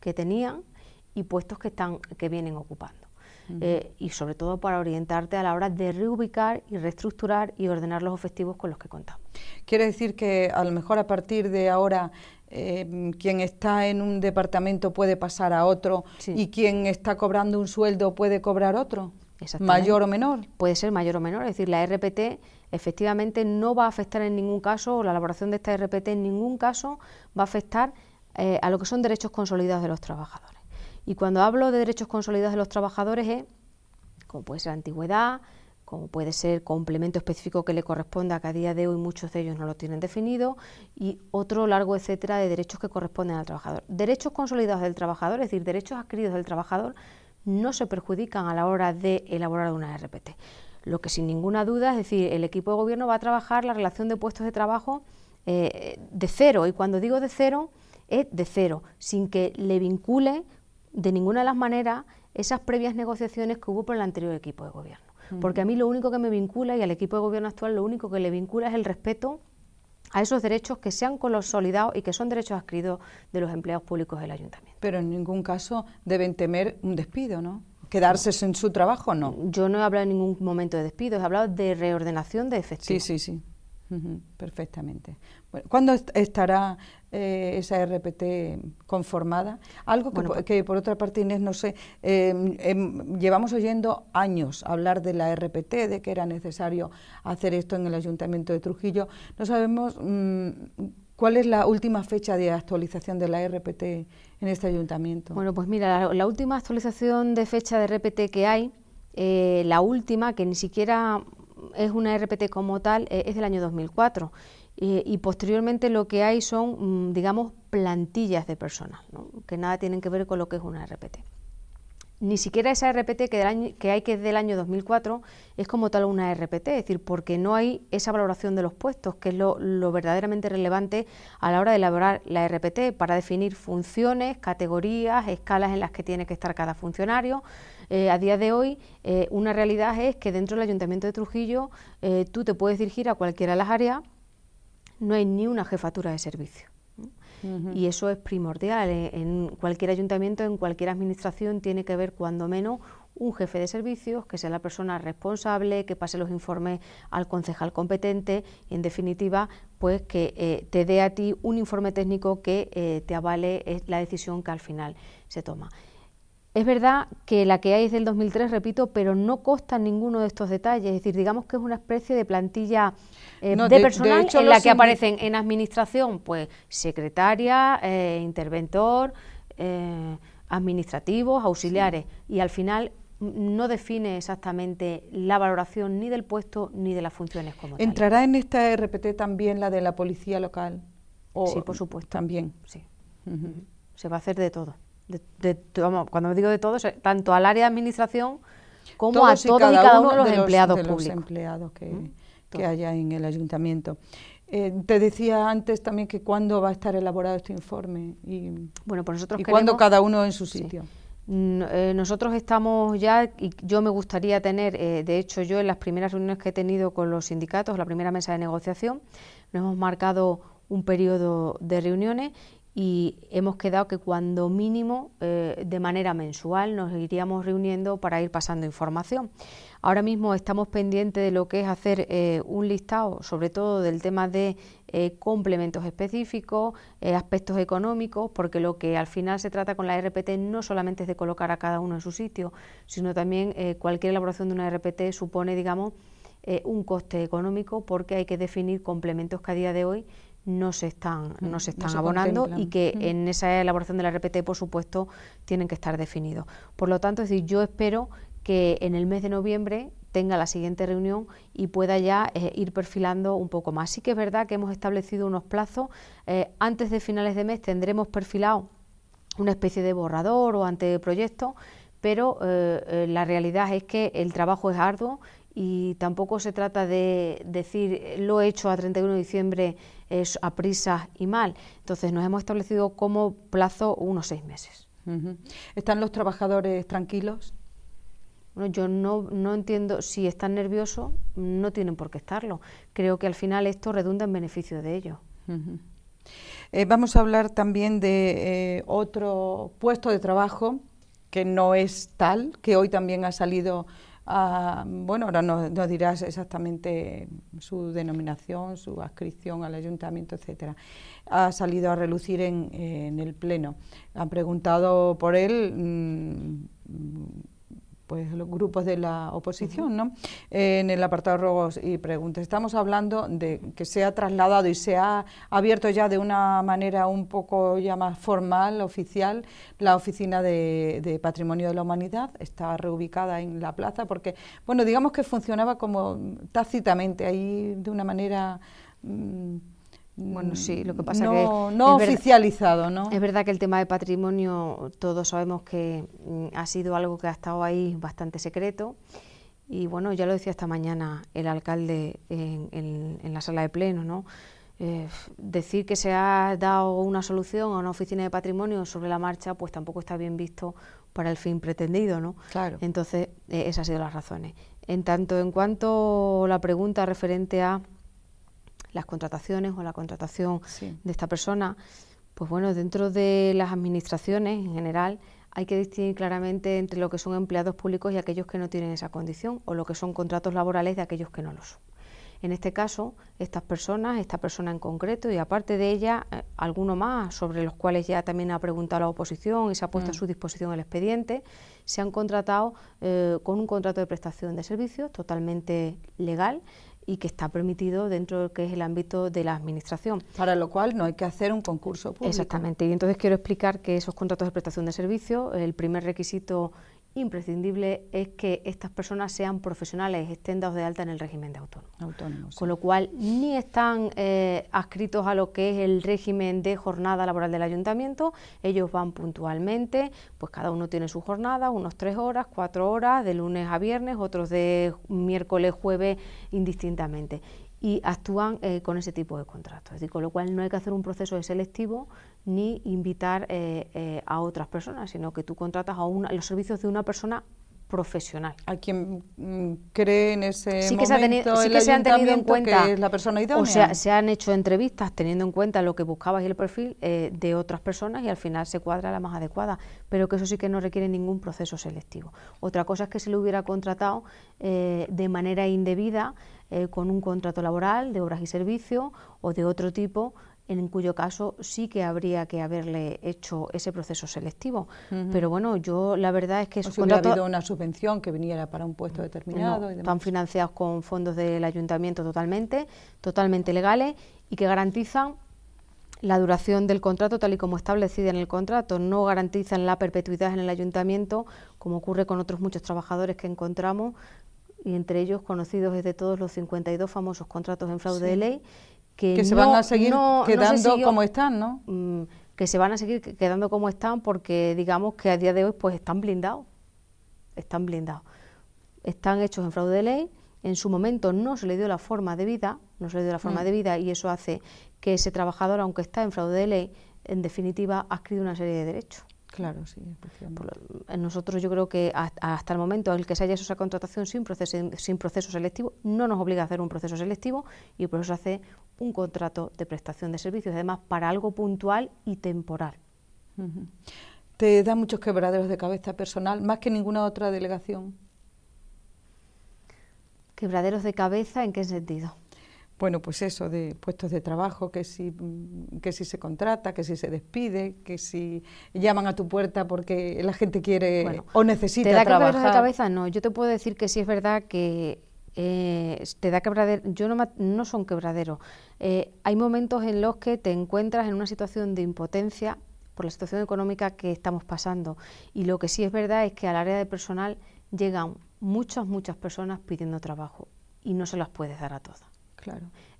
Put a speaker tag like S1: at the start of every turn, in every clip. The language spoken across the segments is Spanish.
S1: que tenían y puestos que, están, que vienen ocupando. Eh, y sobre todo para orientarte a la hora de reubicar y reestructurar y ordenar los efectivos con los que contamos.
S2: Quiere decir que a lo mejor a partir de ahora em, quien está en un departamento puede pasar a otro y quien está cobrando un sueldo puede cobrar otro, mayor o
S1: menor. Puede ser mayor o menor, es decir, la RPT efectivamente no va a afectar en ningún caso, o la elaboración de esta RPT en ningún caso va a afectar eh, a lo que son derechos consolidados de los trabajadores. Y cuando hablo de derechos consolidados de los trabajadores es, como puede ser antigüedad, como puede ser complemento específico que le corresponda, que a día de hoy muchos de ellos no lo tienen definido, y otro largo etcétera de derechos que corresponden al trabajador. Derechos consolidados del trabajador, es decir, derechos adquiridos del trabajador, no se perjudican a la hora de elaborar una RPT. Lo que sin ninguna duda, es decir, el equipo de gobierno va a trabajar la relación de puestos de trabajo eh, de cero, y cuando digo de cero, es de cero, sin que le vincule de ninguna de las maneras esas previas negociaciones que hubo por el anterior equipo de gobierno. Porque a mí lo único que me vincula y al equipo de gobierno actual lo único que le vincula es el respeto a esos derechos que se han consolidado y que son derechos adquiridos de los empleados públicos
S2: del ayuntamiento. Pero en ningún caso deben temer un despido, ¿no? Quedarse en su trabajo, no. Yo no he hablado en ningún momento de despido, he hablado de reordenación de efectivos. Sí, sí, sí. perfectamente. Bueno, ¿Cuándo estará eh, esa RPT conformada. Algo pues que, por, otra parte, Inés, no sé, em, em, llevamos oyendo años hablar de la RPT, de que era necesario hacer esto en el Ayuntamiento de Trujillo. No sabemos mm, cuál es la última fecha de actualización de la RPT en
S1: este ayuntamiento. Bueno, pues mira, la, la última actualización de fecha de RPT que hay, eh, la última, que ni siquiera es una RPT como tal, eh, es del año 2004 eh, y posteriormente lo que hay son, mm, digamos, plantillas de personas, que nada tienen que ver con lo que es una RPT. Ni siquiera esa RPT que, hay que es del año 2004 es como tal una RPT, es decir, porque no hay esa valoración de los puestos, que es lo, verdaderamente relevante a la hora de elaborar la RPT para definir funciones, categorías, escalas en las que tiene que estar cada funcionario. Eh, a día de hoy, eh, una realidad es que dentro del Ayuntamiento de Trujillo tú te puedes dirigir a cualquiera de las áreas no hay ni una jefatura de servicio. Y eso es primordial. ¿eh? En cualquier ayuntamiento, en cualquier administración, tiene que haber cuando menos un jefe de servicios, que sea la persona responsable, que pase los informes al concejal competente y, en definitiva, pues que eh, te dé a ti un informe técnico que eh, te avale la decisión que al final se toma. Es verdad que la que hay es del 2003, repito, pero no consta ninguno de estos detalles. Es decir, digamos que es una especie de plantilla eh, de, personal en la que aparecen en administración, pues secretaria, eh, interventor, eh, administrativos, auxiliares. Y al final mm, no define exactamente la valoración ni del puesto ni de las funciones como ¿Entrará
S2: en esta RPT
S1: también la de la policía local? sí, por supuesto. También. Sí. Se va a hacer de todo. De, de, cuando digo de todos, eh, tanto al área de administración como a todos y cada, uno, de los empleados de Los
S2: empleados que, mm. haya en el ayuntamiento. Eh, te decía antes también que cuándo va a estar elaborado este informe y, bueno, pues nosotros y cuándo cada uno en su sitio.
S1: Mm, eh, nosotros estamos ya, y yo me gustaría tener, de hecho yo en las primeras reuniones que he tenido con los sindicatos, la primera mesa de negociación, nos hemos marcado un periodo de reuniones y hemos quedado que cuando mínimo eh, de manera mensual nos iríamos reuniendo para ir pasando información. Ahora mismo estamos pendientes de lo que es hacer eh, un listado, sobre todo del tema de eh, complementos específicos, aspectos económicos, porque lo que al final se trata con la RPT no solamente es de colocar a cada uno en su sitio, sino también cualquier elaboración de una RPT supone, digamos, un coste económico porque hay que definir complementos que a día de hoy no se están, no mm, están abonando y que mm. en esa elaboración de la RPT, por supuesto, tienen que estar definidos. Por lo tanto, es decir, yo espero que en el mes de noviembre tenga la siguiente reunión y pueda ya eh, ir perfilando un poco más. Sí que es verdad que hemos establecido unos plazos. Eh, antes de finales de mes tendremos perfilado una especie de borrador o anteproyecto, pero eh, la realidad es que el trabajo es arduo y tampoco se trata de decir lo hecho a 31 de diciembre es a prisa y mal. Entonces nos hemos establecido como plazo unos seis meses. ¿Están los trabajadores tranquilos? Bueno, yo no, entiendo, si están nerviosos no tienen por qué estarlo. Creo que al final esto redunda en beneficio de ellos. Eh, vamos a hablar también de eh,
S2: otro puesto de trabajo que no es tal, que hoy también ha salido Ah, bueno, ahora nos, dirás exactamente su denominación, su adscripción al ayuntamiento, etcétera. Ha salido a relucir en, el Pleno. Han preguntado por él. Mm, pues los grupos de la oposición, ¿no? Eh, en el apartado rogos y preguntas. Estamos hablando de que se ha trasladado y se ha abierto ya de una manera un poco ya más formal, oficial, la Oficina de, Patrimonio de la Humanidad. Está reubicada en la plaza porque, bueno, digamos que funcionaba como tácitamente ahí de una manera... Mm, bueno, mm, sí, lo que pasa no, que... No oficializado,
S1: ¿no? Es verdad que el tema de patrimonio todos sabemos que mm, ha sido algo que ha estado ahí bastante secreto y bueno, ya lo decía esta mañana el alcalde en, la sala de pleno, ¿no? Eh, decir que se ha dado una solución a una oficina de patrimonio sobre la marcha, pues tampoco está bien visto para el fin pretendido, ¿no? Claro. Entonces, eh, esas han sido las razones. En tanto, en cuanto la pregunta referente a las contrataciones o la contratación de esta persona, pues bueno, dentro de las administraciones en general hay que distinguir claramente entre lo que son empleados públicos y aquellos que no tienen esa condición o lo que son contratos laborales de aquellos que no lo son. En este caso, estas personas, esta persona en concreto y aparte de ella, eh, alguno más sobre los cuales ya también ha preguntado la oposición y se ha puesto a mm. su disposición el expediente, se han contratado eh, con un contrato de prestación de servicios totalmente legal y que está permitido dentro de que es el ámbito de la administración. Para lo cual no hay que hacer un concurso público. Exactamente. Y entonces quiero explicar que esos contratos de prestación de servicios, el primer requisito imprescindible es que estas personas sean profesionales, estén dados de alta en el régimen de autónomo. autónomos. Con lo cual, ni están eh, adscritos a lo que es el régimen de jornada laboral del ayuntamiento, ellos van puntualmente, pues cada uno tiene su jornada, unos tres horas, cuatro horas, de lunes a viernes, otros de miércoles, jueves, indistintamente y actúan eh, con ese tipo de contratos. con lo cual no hay que hacer un proceso de selectivo ni invitar eh, eh, a otras personas, sino que tú contratas a los servicios de una persona profesional. A quien mm, cree en ese momento que han tenido en cuenta que es la persona idónea. O sea, se han hecho entrevistas teniendo en cuenta lo que buscabas y el perfil de otras personas y al final se cuadra la más adecuada, pero que eso sí que no requiere ningún proceso selectivo. Otra cosa es que se le hubiera contratado de manera indebida eh, con un contrato laboral de obras y servicios o de otro tipo en cuyo caso sí que habría que haberle hecho ese proceso selectivo. Pero bueno, yo la verdad es que... eso si habido una subvención que viniera para un puesto determinado. Están financiados con fondos del ayuntamiento totalmente, totalmente legales y que garantizan la duración del contrato tal y como establecida en el contrato. No garantizan la perpetuidad en el ayuntamiento, como ocurre con otros muchos trabajadores que encontramos y entre ellos conocidos desde todos los 52 famosos contratos en fraude de ley, que, se van a seguir quedando como están, ¿no? que se van a seguir quedando como están porque digamos que a día de hoy pues están blindados, están blindados. Están hechos en fraude de ley, en su momento no se le dio la forma de vida, no se le dio la forma mm. de vida y eso hace que ese trabajador, aunque está en fraude de ley, en definitiva ha adquirido una serie de derechos. Claro, sí. Nosotros yo creo que hasta el momento en el que se haya hecho esa contratación sin proceso, sin proceso selectivo, no nos obliga a hacer un proceso selectivo y por eso hace un contrato de prestación de servicios, además para algo puntual y temporal.
S2: ¿Te da muchos quebraderos de cabeza personal, más que ninguna otra delegación?
S1: ¿Quebraderos de cabeza en qué sentido? bueno, pues eso, de
S2: puestos de trabajo, que si, mm, que si se contrata, que si se despide, que si llaman a tu puerta porque la gente quiere o necesita ¿Te da quebraderos de cabeza?
S1: No, yo te puedo decir que sí es verdad que eh, te da quebraderos, yo no, no son quebraderos. Eh, hay momentos en los que te encuentras en una situación de impotencia por la situación económica que estamos pasando. Y lo que sí es verdad es que al área de personal llegan muchas, muchas personas pidiendo trabajo y no se las puedes dar a todas.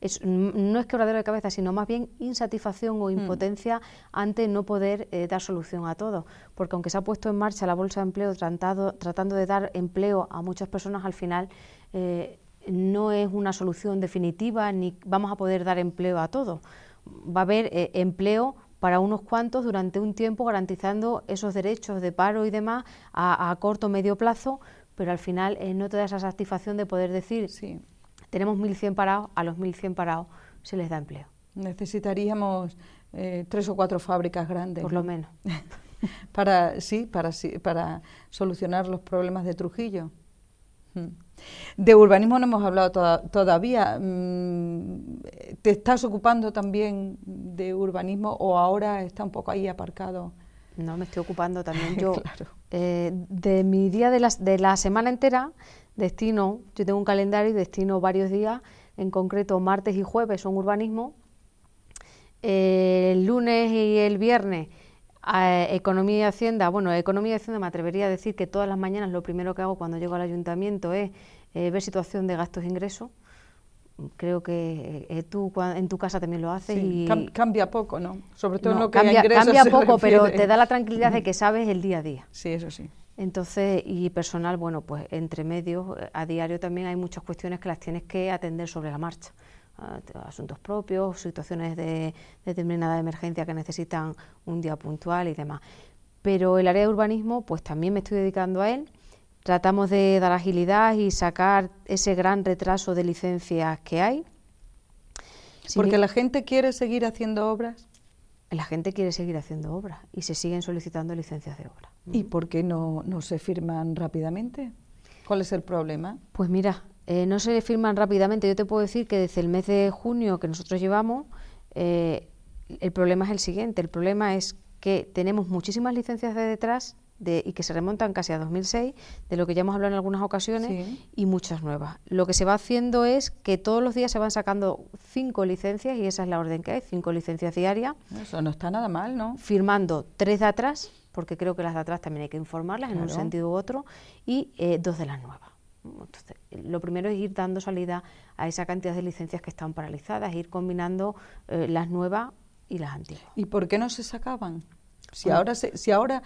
S1: Es, no es quebradero de cabeza, sino más bien insatisfacción o mm. impotencia ante no poder eh, dar solución a todo. Porque aunque se ha puesto en marcha la bolsa de empleo tratando de dar empleo a muchas personas, al final eh, no es una solución definitiva ni vamos a poder dar empleo a todos. Va a haber eh, empleo para unos cuantos durante un tiempo garantizando esos derechos de paro y demás a, corto o medio plazo, pero al final no te da esa satisfacción de poder decir sí. Tenemos 1.100 parados, a los 1.100 parados se les da empleo.
S2: Necesitaríamos eh, tres o cuatro fábricas grandes. Por lo menos. para, sí, para, para solucionar los problemas de Trujillo. Hmm. De urbanismo no hemos hablado todavía. Mm, ¿Te estás ocupando también de urbanismo o ahora está un poco ahí aparcado?
S1: No, me estoy ocupando también yo. Eh, de mi día de la, de la semana entera destino, yo tengo un calendario y destino varios días, en concreto martes y jueves son urbanismo, el lunes y el viernes eh, economía y hacienda, bueno, economía y hacienda me atrevería a decir que todas las mañanas lo primero que hago cuando llego al ayuntamiento es eh, ver situación de gastos e ingresos, creo que eh, tú en tu casa también lo haces. y
S2: cambia poco, ¿no? Sobre todo no, que Cambia poco, pero te da la tranquilidad de que
S1: sabes el día a día. Sí, eso sí. Entonces, y personal, bueno, pues entre medios, eh, a diario también hay muchas cuestiones que las tienes que atender sobre la marcha. Ah, asuntos propios, situaciones de determinada emergencia que necesitan un día puntual y demás. Pero el área de urbanismo, pues también me estoy dedicando a él. Tratamos de dar agilidad y sacar ese gran retraso de licencias que hay. Porque la gente quiere seguir haciendo obras. La gente quiere seguir haciendo obras y se siguen solicitando licencias de obra. ¿Y por qué no, se firman rápidamente?
S2: ¿Cuál es el problema?
S1: Pues mira, eh, no se firman rápidamente. Yo te puedo decir que desde el mes de junio que nosotros llevamos, eh, el problema es el siguiente. El problema es que tenemos muchísimas licencias de detrás de, y que se remontan casi a 2006, de lo que ya hemos hablado en algunas ocasiones, y muchas nuevas. Lo que se va haciendo es que todos los días se van sacando cinco licencias, y esa es la orden que hay, cinco licencias diarias. Eso no está nada mal, ¿no? Firmando tres de atrás porque creo que las de atrás también hay que informarlas en un sentido u otro, y eh, dos de las nuevas. lo primero es ir dando salida a esa cantidad de licencias que están paralizadas, ir combinando eh, las nuevas y las antiguas.
S2: ¿Y por qué no se sacaban? Si, ahora, si ahora